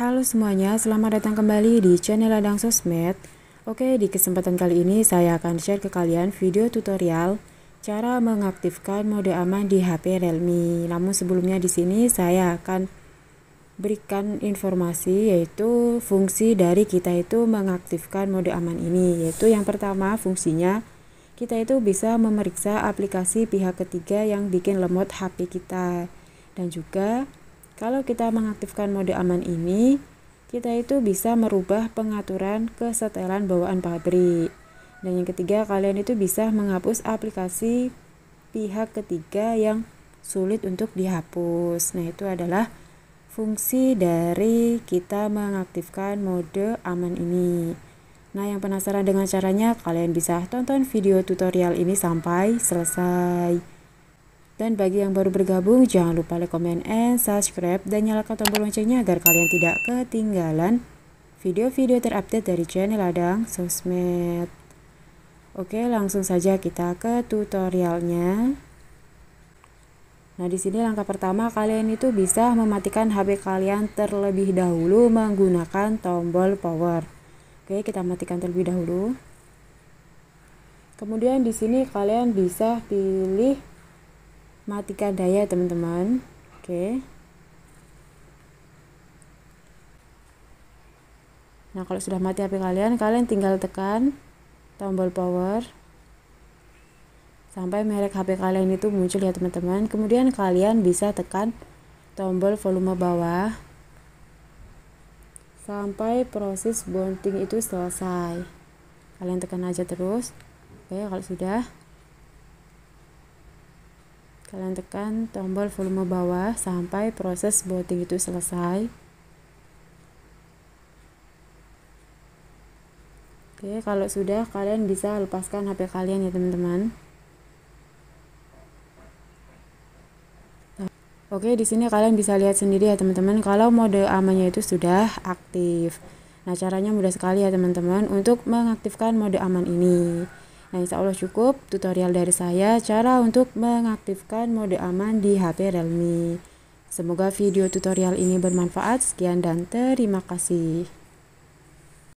Halo semuanya, selamat datang kembali di channel Ladang Sosmed. Oke, di kesempatan kali ini saya akan share ke kalian video tutorial cara mengaktifkan mode aman di HP Realme. Namun sebelumnya di sini saya akan berikan informasi yaitu fungsi dari kita itu mengaktifkan mode aman ini yaitu yang pertama fungsinya kita itu bisa memeriksa aplikasi pihak ketiga yang bikin lemot HP kita dan juga kalau kita mengaktifkan mode aman ini, kita itu bisa merubah pengaturan kesetelan bawaan pabrik. Dan yang ketiga, kalian itu bisa menghapus aplikasi pihak ketiga yang sulit untuk dihapus. Nah, itu adalah fungsi dari kita mengaktifkan mode aman ini. Nah, yang penasaran dengan caranya, kalian bisa tonton video tutorial ini sampai selesai. Dan bagi yang baru bergabung, jangan lupa like, comment, and subscribe dan nyalakan tombol loncengnya agar kalian tidak ketinggalan video-video terupdate dari channel Ladang Sosmed. Oke, langsung saja kita ke tutorialnya. Nah, di sini langkah pertama kalian itu bisa mematikan HP kalian terlebih dahulu menggunakan tombol power. Oke, kita matikan terlebih dahulu. Kemudian di sini kalian bisa pilih matikan daya teman-teman oke nah kalau sudah mati HP kalian kalian tinggal tekan tombol power sampai merek HP kalian itu muncul ya teman-teman kemudian kalian bisa tekan tombol volume bawah sampai proses bonding itu selesai kalian tekan aja terus oke kalau sudah Kalian tekan tombol volume bawah sampai proses botting itu selesai. Oke, kalau sudah kalian bisa lepaskan HP kalian ya teman-teman. Oke, di sini kalian bisa lihat sendiri ya teman-teman kalau mode amannya itu sudah aktif. Nah, caranya mudah sekali ya teman-teman untuk mengaktifkan mode aman ini. Nah, insya Allah cukup tutorial dari saya cara untuk mengaktifkan mode aman di HP Realme. Semoga video tutorial ini bermanfaat. Sekian dan terima kasih.